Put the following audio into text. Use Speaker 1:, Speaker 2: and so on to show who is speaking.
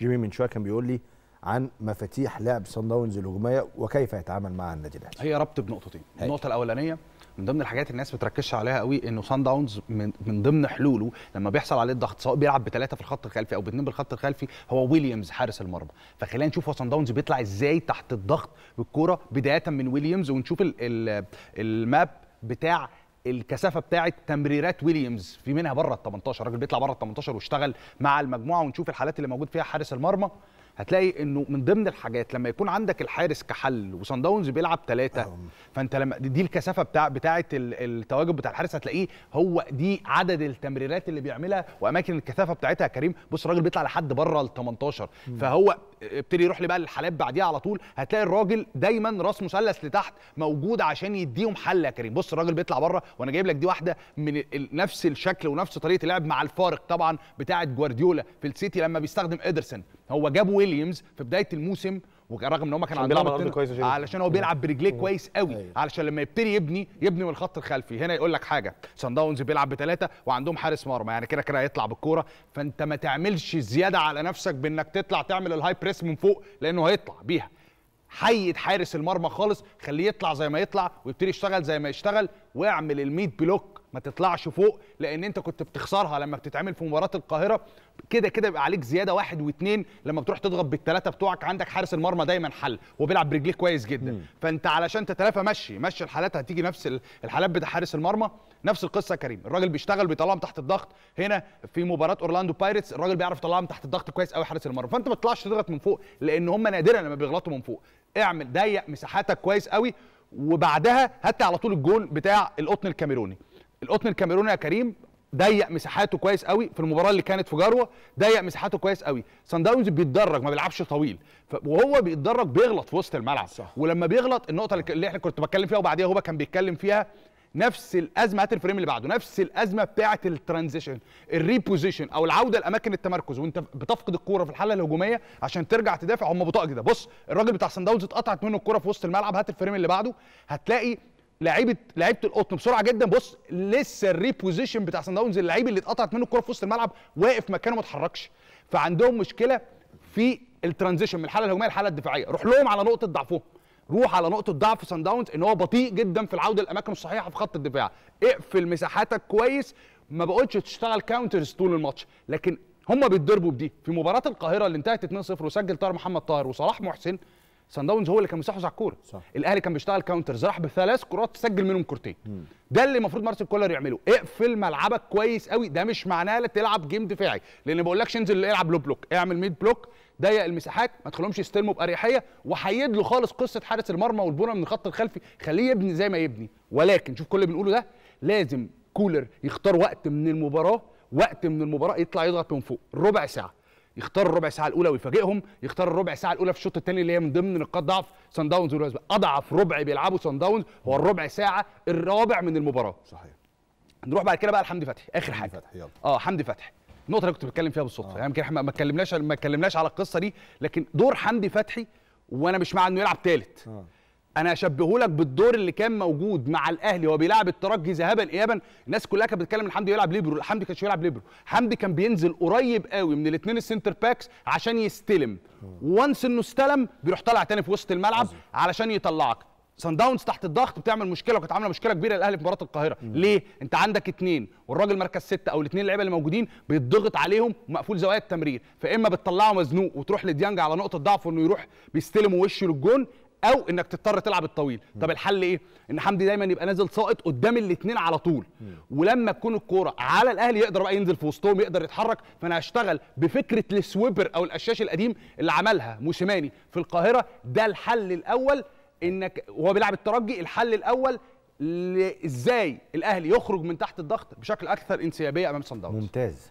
Speaker 1: جيمي من شويه كان بيقول لي عن مفاتيح لعب صن داونز الهجوميه وكيف يتعامل مع النادي الاهلي هي ربط بنقطتين هي. النقطه الاولانيه من ضمن الحاجات الناس بتركزش عليها قوي انه سان داونز من, من ضمن حلوله لما بيحصل عليه الضغط سواء بيلعب بثلاثه في الخط الخلفي او باثنين بالخط الخلفي هو ويليامز حارس المرمى فخلينا نشوف هو سان داونز بيطلع ازاي تحت الضغط بالكوره بدايه من ويليامز ونشوف الماب بتاع الكثافه بتاعه تمريرات ويليامز في منها بره ال 18 الراجل بيطلع بره ال 18 واشتغل مع المجموعه ونشوف الحالات اللي موجود فيها حارس المرمى هتلاقي انه من ضمن الحاجات لما يكون عندك الحارس كحل وصن داونز بيلعب ثلاثه فانت لما دي الكثافه بتاع بتاعه التواجد بتاع الحارس هتلاقيه هو دي عدد التمريرات اللي بيعملها واماكن الكثافه بتاعتها يا كريم بص الراجل بيطلع لحد بره ال 18 فهو ابتدي يروح لي بقى للحالات بعديها على طول هتلاقي الراجل دايما راس مثلث لتحت موجود عشان يديهم حل يا كريم بص الراجل بيطلع بره وانا جايب لك دي واحده من نفس الشكل ونفس طريقه اللعب مع الفارق طبعا بتاعه جوارديولا في السيتي لما بيستخدم ادرسن هو جاب ويل ويليامز في بدايه الموسم ورغم ان هم كانوا عندهم بيلعب كويس علشان هو بيلعب برجليه كويس قوي أيوه. علشان لما يبتدي يبني يبني من الخط الخلفي هنا يقول لك حاجه سان داونز بيلعب بثلاثه وعندهم حارس مرمى يعني كده كده هيطلع بالكوره فانت ما تعملش زياده على نفسك بانك تطلع تعمل الهاي بريس من فوق لانه هيطلع بيها حيد حارس المرمى خالص خليه يطلع زي ما يطلع ويبتدي يشتغل زي ما يشتغل واعمل ال100 بلوك ما تطلعش فوق لان انت كنت بتخسرها لما بتتعمل في مباراه القاهره كده كده بيبقى عليك زياده واحد واثنين لما بتروح تضغط بالثلاثه بتوعك عندك حارس المرمى دايما حل وبيلعب برجليه كويس جدا مم. فانت علشان تتلافى مشي مشي الحالات هتيجي نفس الحالات بتاع حارس المرمى نفس القصه كريم الراجل بيشتغل بيطلعهم تحت الضغط هنا في مباراه اورلاندو بايرتس الراجل بيعرف يطلعهم تحت الضغط كويس قوي حارس المرمى فانت ما تطلعش تضغط من فوق لان هم نادرا لما بيغلطوا من فوق اعمل ضيق مساحاتك كويس قوي وبعدها هات على طول الجون بتاع القطن الكاميروني القطن الكاميروني يا كريم ضيق مساحاته كويس قوي في المباراه اللي كانت في جروه ضيق مساحاته كويس قوي سان داونز بيتدرج ما بيلعبش طويل وهو بيتدرج بيغلط في وسط الملعب صح. ولما بيغلط النقطه اللي احنا كنت بتكلم فيها وبعديها هو كان بيتكلم فيها نفس الازمه هات الفريم اللي بعده نفس الازمه بتاعه الترانزيشن الريبوزيشن او العوده لاماكن التمركز وانت بتفقد الكوره في الحاله الهجوميه عشان ترجع تدافع هم بطاقه كده بص الراجل بتاع سان داونز اتقطعت منه الكوره في وسط الملعب هات الفريم اللي بعده هتلاقي لعيبه لعيبه القطن بسرعه جدا بص لسه الريبوزيشن بتاع سان داونز اللعيب اللي اتقطعت منه الكوره في وسط الملعب واقف مكانه ما اتحركش فعندهم مشكله في الترانزيشن من الحاله الهجوميه للحاله الدفاعيه روح لهم على نقطه ضعفهم روح على نقطه ضعف سان داونز ان هو بطيء جدا في العوده للاماكن الصحيحه في خط الدفاع اقفل مساحاتك كويس ما بقولش تشتغل كاونترز طول الماتش لكن هم بيتضربوا بدي في مباراه القاهره اللي انتهت 2-0 وسجل طاهر محمد طاهر وصلاح محسن سان داونز هو اللي كان مساحه على الكوره الاهلي كان بيشتغل كاونترز راح بثلاث كرات سجل منهم كورتين ده اللي المفروض مارسيل كولر يعمله اقفل ملعبك كويس قوي ده مش معناه لا تلعب جيم دفاعي لان ما بقولكش انزل العب لو بلوك اعمل ميد بلوك ضيق المساحات ما تخليهمش يستلموا باريحيه وحيد له خالص قصه حارس المرمى والبونه من الخط الخلفي خليه يبني زي ما يبني ولكن شوف كل اللي بنقوله ده لازم كولر يختار وقت من المباراه وقت من المباراه يطلع يضغط من فوق ربع ساعه يختار الربع ساعه الاولى ويفاجئهم يختار الربع ساعه الاولى في الشوط الثاني اللي هي من ضمن نقاط ضعف سان داونز اضعف ربع بيلعبه سان داونز هو الربع ساعه الرابع من المباراه صحيح نروح بعد كده بقى لحمدي فتحي اخر حاجه فتحي يلا. اه حمدي فتحي النقطه اللي كنت بتكلم فيها بالصدفه آه. يعني يمكن احنا ما اتكلمناش ما اتكلمناش على القصه دي لكن دور حمدي فتحي وانا مش مع انه يلعب ثالث آه. انا اشبهه لك بالدور اللي كان موجود مع الاهلي وهو بيلعب الترجي ذهابا ايابا الناس كلها كانت بتتكلم ان حمدي يلعب ليبرو حمدي كانش يلعب ليبرو حمدي كان بينزل قريب قوي من الاثنين السنتر باكس عشان يستلم آه. وانس انه استلم بيروح طالع تاني في وسط الملعب علشان يطلعك سان داونز تحت الضغط بتعمل مشكله وكانت عامله مشكله كبيره للاهلي في مباراه القاهره مم. ليه انت عندك اثنين والراجل مركز ستة او الاثنين اللعيبه اللي موجودين بيتضغط عليهم ومقفول زوايا التمرير فاما بتطلعه مزنوق وتروح لديانج على نقطه ضعفه انه يروح بيستلم وشه للجون او انك تضطر تلعب الطويل مم. طب الحل ايه ان حمدي دايما يبقى نازل ساقط قدام الاثنين على طول مم. ولما تكون الكوره على الاهلي يقدر بقى ينزل في وسطهم يقدر يتحرك فانا هشتغل بفكره السويبر او القشاش القديم اللي عملها موسيماني في القاهره ده الحل الاول انك وهو بيلعب الترجي الحل الاول ازاي الاهلي يخرج من تحت الضغط بشكل اكثر انسيابيه امام صن داونز ممتاز